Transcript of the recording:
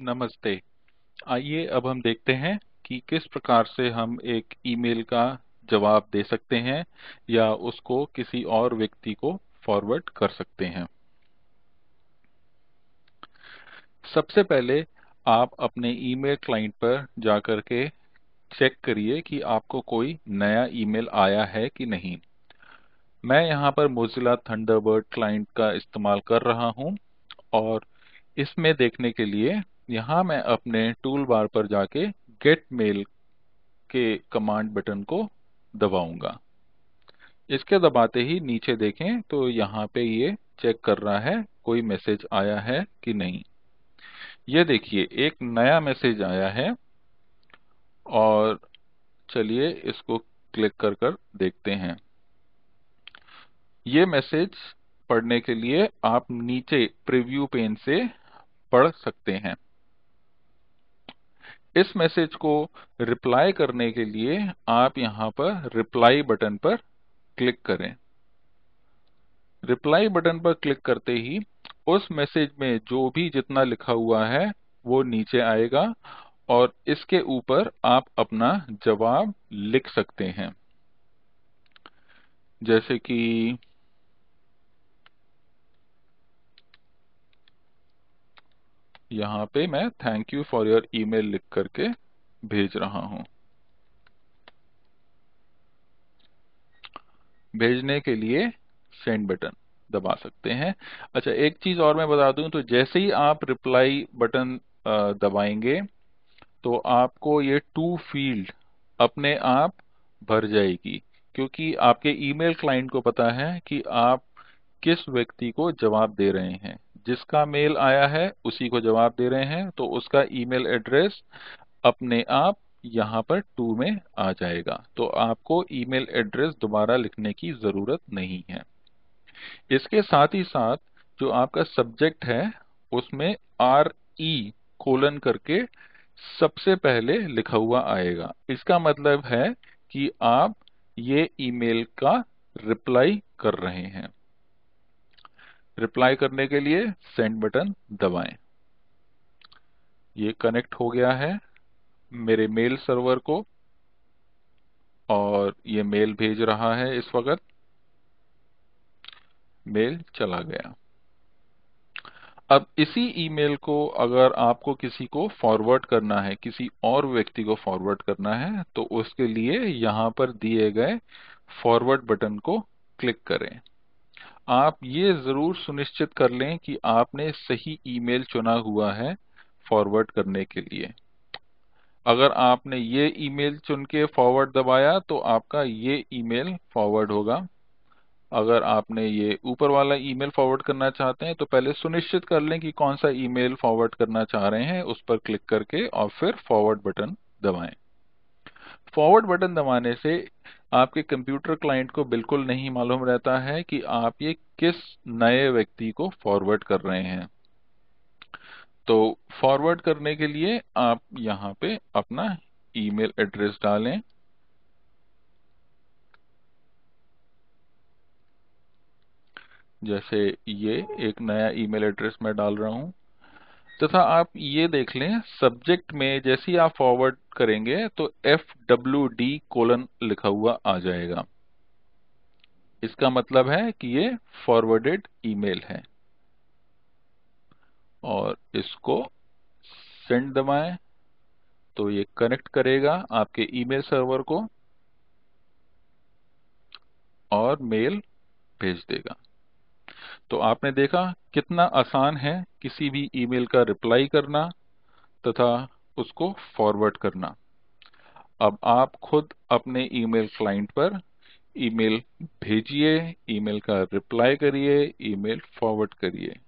नमस्ते आइए अब हम देखते हैं कि किस प्रकार से हम एक ईमेल का जवाब दे सकते हैं या उसको किसी और व्यक्ति को फॉरवर्ड कर सकते हैं सबसे पहले आप अपने ईमेल क्लाइंट पर जाकर के चेक करिए कि आपको कोई नया ईमेल आया है कि नहीं मैं यहाँ पर मोजिला थंडरबर्ड क्लाइंट का इस्तेमाल कर रहा हूँ और इसमें देखने के लिए यहां मैं अपने टूल बार पर जाके गेट मेल के कमांड बटन को दबाऊंगा इसके दबाते ही नीचे देखें तो यहाँ पे ये चेक कर रहा है कोई मैसेज आया है कि नहीं ये देखिए एक नया मैसेज आया है और चलिए इसको क्लिक कर कर देखते हैं ये मैसेज पढ़ने के लिए आप नीचे प्रीव्यू पेन से पढ़ सकते हैं इस मैसेज को रिप्लाई करने के लिए आप यहां पर रिप्लाई बटन पर क्लिक करें रिप्लाई बटन पर क्लिक करते ही उस मैसेज में जो भी जितना लिखा हुआ है वो नीचे आएगा और इसके ऊपर आप अपना जवाब लिख सकते हैं जैसे कि यहाँ पे मैं thank you for your email लिख करके भेज रहा हूं भेजने के लिए सेंड बटन दबा सकते हैं अच्छा एक चीज और मैं बता दूं तो जैसे ही आप रिप्लाई बटन दबाएंगे तो आपको ये टू फील्ड अपने आप भर जाएगी क्योंकि आपके ईमेल क्लाइंट को पता है कि आप किस व्यक्ति को जवाब दे रहे हैं जिसका मेल आया है उसी को जवाब दे रहे हैं तो उसका ईमेल एड्रेस अपने आप यहां पर टू में आ जाएगा तो आपको ईमेल एड्रेस दोबारा लिखने की ज़रूरत नहीं है इसके साथ ही साथ जो आपका सब्जेक्ट है उसमें आर ई कोलन करके सबसे पहले लिखा हुआ आएगा इसका मतलब है कि आप ये ईमेल का रिप्लाई कर रहे हैं रिप्लाई करने के लिए सेंड बटन दबाएं ये कनेक्ट हो गया है मेरे मेल सर्वर को और ये मेल भेज रहा है इस वक्त मेल चला गया अब इसी ईमेल को अगर आपको किसी को फॉरवर्ड करना है किसी और व्यक्ति को फॉरवर्ड करना है तो उसके लिए यहां पर दिए गए फॉरवर्ड बटन को क्लिक करें आप ये ज़रूर सुनिश्चित कर लें कि आपने सही ईमेल चुना हुआ है फॉरवर्ड करने के लिए अगर आपने ये ईमेल चुन के फॉरवर्ड दबाया तो आपका ये ईमेल फॉरवर्ड होगा अगर आपने ये ऊपर वाला ईमेल फॉरवर्ड करना चाहते हैं तो पहले सुनिश्चित कर लें कि कौन सा ईमेल फॉरवर्ड करना चाह रहे हैं उस पर क्लिक करके और फिर फॉरवर्ड बटन दबाएं फॉरवर्ड बटन दबाने से आपके कंप्यूटर क्लाइंट को बिल्कुल नहीं मालूम रहता है कि आप ये किस नए व्यक्ति को फॉरवर्ड कर रहे हैं तो फॉरवर्ड करने के लिए आप यहां पे अपना ईमेल एड्रेस डालें जैसे ये एक नया ईमेल एड्रेस मैं डाल रहा हूं तथा आप ये देख लें सब्जेक्ट में जैसे ही आप फॉरवर्ड करेंगे तो एफ डब्ल्यू डी कोलन लिखा हुआ आ जाएगा इसका मतलब है कि ये फॉरवर्डेड ईमेल है और इसको सेंड दबाए तो ये कनेक्ट करेगा आपके ईमेल सर्वर को और मेल भेज देगा तो आपने देखा कितना आसान है किसी भी ईमेल का रिप्लाई करना तथा उसको फॉरवर्ड करना अब आप खुद अपने ईमेल क्लाइंट पर ईमेल भेजिए ईमेल का रिप्लाई करिए ईमेल फॉरवर्ड करिए